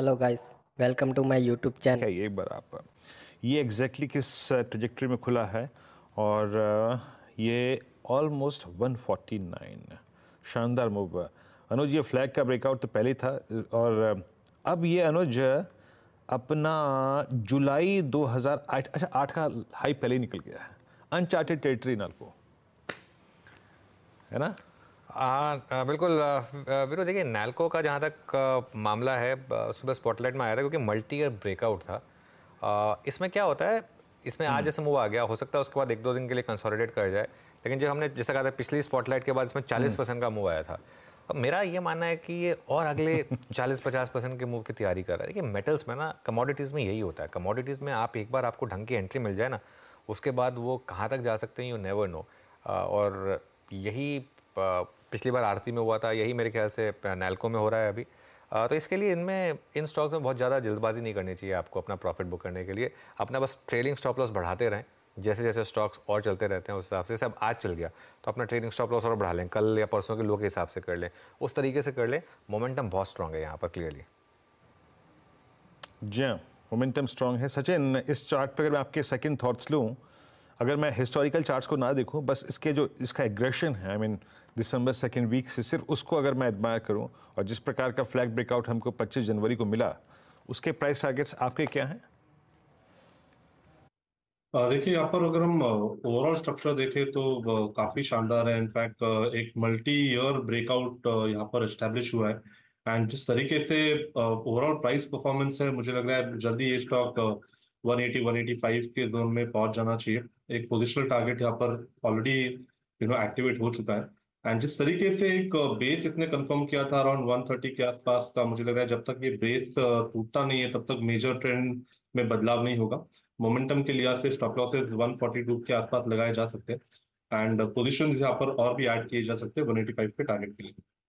Hello guys welcome to my YouTube channel एक बार आप ये एग्जैक्टली किस ट्रेजेक्ट्री uh, में खुला है और uh, ये ऑलमोस्ट 149 शानदार मूव uh, अनुज ये फ्लैग का ब्रेकआउट तो पहले था और अब ये अनुज अपना जुलाई 2008 अच्छा आठ का हाई पहले ही निकल गया है अनचार्टेड टेरिटरी नल को है ना हाँ बिल्कुल बिल्कुल देखिए नैलको का जहाँ तक मामला है सुबह स्पॉटलाइट में आया था क्योंकि मल्टी ईयर ब्रेकआउट था इसमें क्या होता है इसमें आज हम्म। जैसे मूव आ गया हो सकता है उसके बाद एक दो दिन के लिए कंसोलिडेट कर जाए लेकिन जो हमने जैसा कहा था पिछली स्पॉटलाइट के बाद इसमें चालीस परसेंट हम्म। का मूव आया था अब मेरा ये मानना है कि ये और अगले 40-50 परसेंट के मूव की तैयारी कर रहा है देखिए मेटल्स में ना कमोडिटीज़ में यही होता है कमोडिटीज़ में आप एक बार आपको ढंग की एंट्री मिल जाए ना उसके बाद वो कहाँ तक जा सकते हैं यू नेवर नो और यही पिछली बार आरती में हुआ था यही मेरे ख्याल से नैलको में हो रहा है अभी तो इसके लिए इनमें इन स्टॉक्स में बहुत ज़्यादा जल्दबाजी नहीं करनी चाहिए आपको अपना प्रॉफिट बुक करने के लिए अपना बस ट्रेलिंग स्टॉप लॉस बढ़ाते रहें जैसे जैसे स्टॉक्स और चलते रहते हैं उस हिसाब से जैसे अब आज चल गया तो अपना ट्रेडिंग स्टॉप लॉस और बढ़ा लें कल या परसों के लो के हिसाब से कर लें उस तरीके से कर लें मोमेंटम बहुत स्ट्रांग है यहाँ पर क्लियरली जी हाँ मोमेंटम स्ट्रांग है सचिन इस चार्ट पर अगर मैं आपके सेकंड थॉट्स लूँ अगर मैं हिस्टोरिकल चार्ट्स को ना देखूं बस इसके जो इसका एग्रेशन है आई मीन दिसंबर सेकेंड वीक से सिर्फ उसको अगर मैं एडमायर करूं और जिस प्रकार का फ्लैग ब्रेकआउट हमको 25 जनवरी को मिला उसके प्राइस टारगेट्स आपके क्या हैं देखिए यहाँ पर अगर हम ओवरऑल स्ट्रक्चर देखें तो काफ़ी शानदार है इनफैक्ट एक मल्टी ईयर ब्रेकआउट यहाँ पर स्टेब्लिश हुआ है एंड जिस तरीके से ओवरऑल प्राइस परफॉर्मेंस है मुझे लग रहा है जल्दी ये स्टॉक 180 185 के जोन में पहुंच जाना चाहिए एक पोजिशनल टारगेट यहाँ पर ऑलरेडी यू नो एक्टिवेट हो चुका है एंड जिस तरीके से एक बेस uh, इसने कंफर्म किया था अराउंड वन थर्टी के आसपास का मुझे लग रहा है जब तक ये बेस uh, टूटता नहीं है तब तक मेजर ट्रेंड में बदलाव नहीं होगा मोमेंटम के लिहाज से stop losses one forty two के आसपास लगाए जा सकते हैं एंड पोजिशन uh, यहाँ पर और भी एड किए जा सकते हैं वन एटी फाइव के टारगेट के लिए